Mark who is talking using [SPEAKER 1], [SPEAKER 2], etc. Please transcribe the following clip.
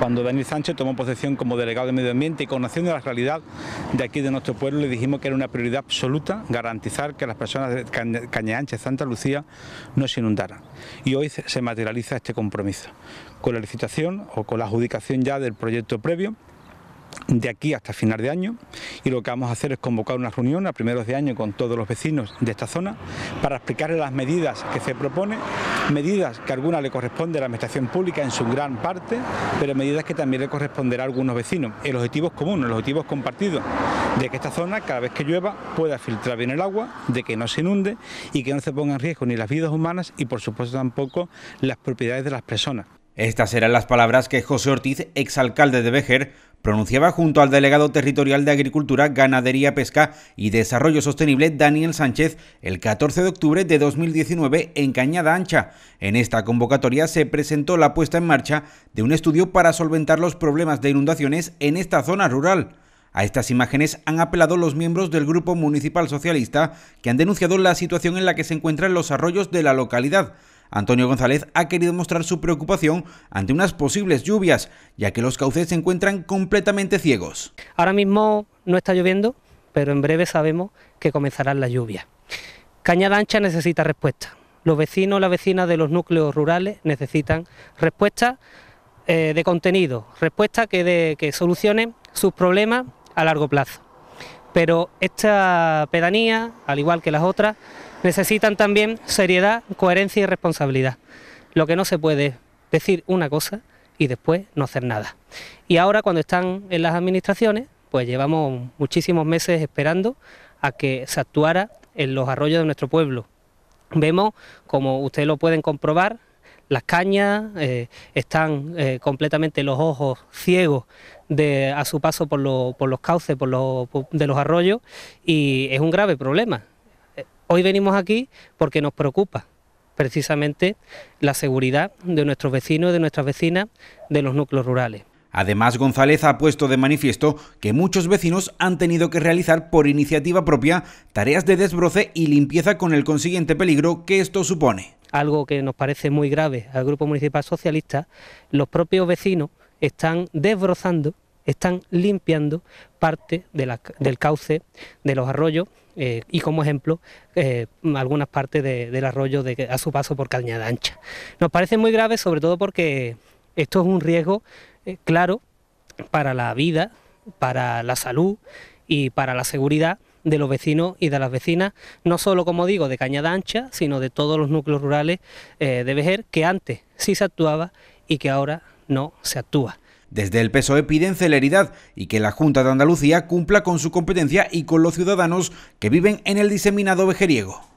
[SPEAKER 1] Cuando Daniel Sánchez tomó posesión como delegado de Medio Ambiente y conociendo la realidad de aquí de nuestro pueblo, le dijimos que era una prioridad absoluta garantizar que las personas de Caña Ancha Santa Lucía no se inundaran. Y hoy se materializa este compromiso con la licitación o con la adjudicación ya del proyecto previo de aquí hasta final de año y lo que vamos a hacer es convocar una reunión a primeros de año con todos los vecinos de esta zona para explicarles las medidas que se propone, medidas que algunas le corresponde a la administración pública en su gran parte, pero medidas que también le corresponderá a algunos vecinos. El objetivo es común, el objetivo es compartido, de que esta zona cada vez que llueva pueda filtrar bien el agua, de que no se inunde y que no se pongan en riesgo ni las vidas humanas y por supuesto tampoco las propiedades de las personas. Estas eran las palabras que
[SPEAKER 2] José Ortiz, exalcalde de Bejer, pronunciaba junto al delegado territorial de Agricultura, Ganadería, Pesca y Desarrollo Sostenible, Daniel Sánchez, el 14 de octubre de 2019 en Cañada Ancha. En esta convocatoria se presentó la puesta en marcha de un estudio para solventar los problemas de inundaciones en esta zona rural. A estas imágenes han apelado los miembros del Grupo Municipal Socialista que han denunciado la situación en la que se encuentran los arroyos de la localidad. Antonio González ha querido mostrar su preocupación ante unas posibles lluvias, ya que los cauces se encuentran completamente ciegos.
[SPEAKER 3] Ahora mismo no está lloviendo, pero en breve sabemos que comenzarán las lluvias. Cañada Ancha necesita respuesta. Los vecinos, las vecinas de los núcleos rurales necesitan respuesta eh, de contenido, respuesta que, que solucione sus problemas a largo plazo pero esta pedanía, al igual que las otras, necesitan también seriedad, coherencia y responsabilidad. Lo que no se puede es decir una cosa y después no hacer nada. Y ahora cuando están en las administraciones, pues llevamos muchísimos meses esperando a que se actuara en los arroyos de nuestro pueblo. Vemos, como ustedes lo pueden comprobar, las cañas, eh, están eh, completamente los ojos ciegos a su paso por, los cauces por de los arroyos y es un grave problema. Eh, hoy venimos aquí porque nos preocupa precisamente la seguridad de nuestros vecinos, de nuestras vecinas, de los núcleos rurales.
[SPEAKER 2] Además, González ha puesto de manifiesto que muchos vecinos han tenido que realizar por iniciativa propia tareas de desbroce y limpieza con el consiguiente peligro que esto
[SPEAKER 3] supone algo que nos parece muy grave al Grupo Municipal Socialista, los propios vecinos están desbrozando, están limpiando parte del cauce de los arroyos eh, y como ejemplo eh, algunas partes del arroyo de, a su paso por Cañada Ancha. Nos parece muy grave sobre todo porque esto es un riesgo eh, claro para la vida, para la salud y para la seguridad de los vecinos y de las vecinas, no solo, como digo, de Cañada Ancha, sino de todos los núcleos rurales eh, de Vejer, que antes sí se actuaba y que ahora no se actúa.
[SPEAKER 2] Desde el PSOE piden celeridad y que la Junta de Andalucía cumpla con su competencia y con los ciudadanos que viven en el diseminado vejeriego.